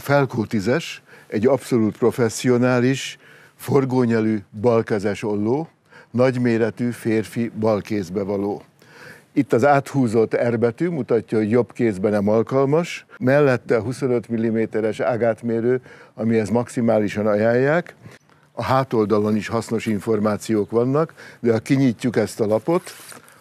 felkult tízes, egy abszolút professzionális, forgónyelű balkezes olló, nagyméretű férfi balkézbe való. Itt az áthúzott erbetű mutatja, hogy jobb kézben nem alkalmas, mellette 25 mm-es ágátmérő, amihez maximálisan ajánlják. A hátoldalon is hasznos információk vannak, de ha kinyitjuk ezt a lapot,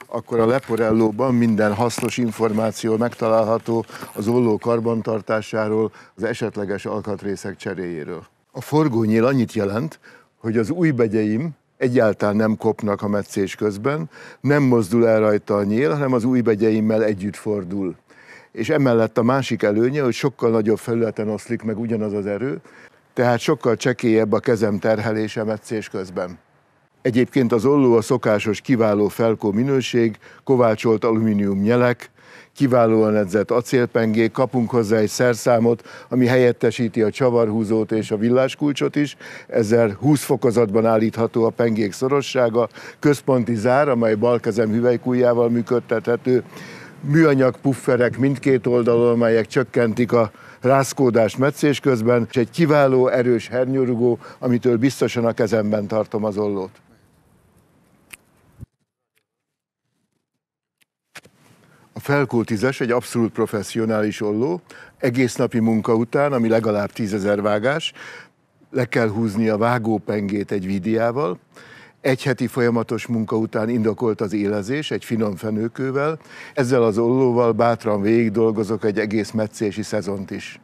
akkor a leporellóban minden hasznos információ megtalálható az olló karbantartásáról, az esetleges alkatrészek cseréjéről. A forgónyél annyit jelent, hogy az új begyeim egyáltalán nem kopnak a metszés közben, nem mozdul el rajta a nyél, hanem az új begyeimmel együtt fordul. És emellett a másik előnye, hogy sokkal nagyobb felületen oszlik meg ugyanaz az erő, tehát sokkal csekélyebb a kezem terhelése metszés közben. Egyébként az olló a szokásos kiváló felkó minőség, kovácsolt alumínium nyelek, kiválóan edzett acélpengék, kapunk hozzá egy szerszámot, ami helyettesíti a csavarhúzót és a villáskulcsot is, ezzel 20 fokozatban állítható a pengék szorossága, központi zár, amely balkezem hüvelykújjával működtethető, műanyag pufferek mindkét oldalon, melyek csökkentik a rászkódás metszés közben, és egy kiváló erős hernyorugó, amitől biztosan a kezemben tartom az ollót. felkultizás, egy abszolút professzionális olló, egész napi munka után, ami legalább tízezer vágás, le kell húzni a vágópengét egy vidiával, egy heti folyamatos munka után indokolt az élezés egy finom fenőkővel, ezzel az ollóval bátran végig dolgozok egy egész meccési szezont is.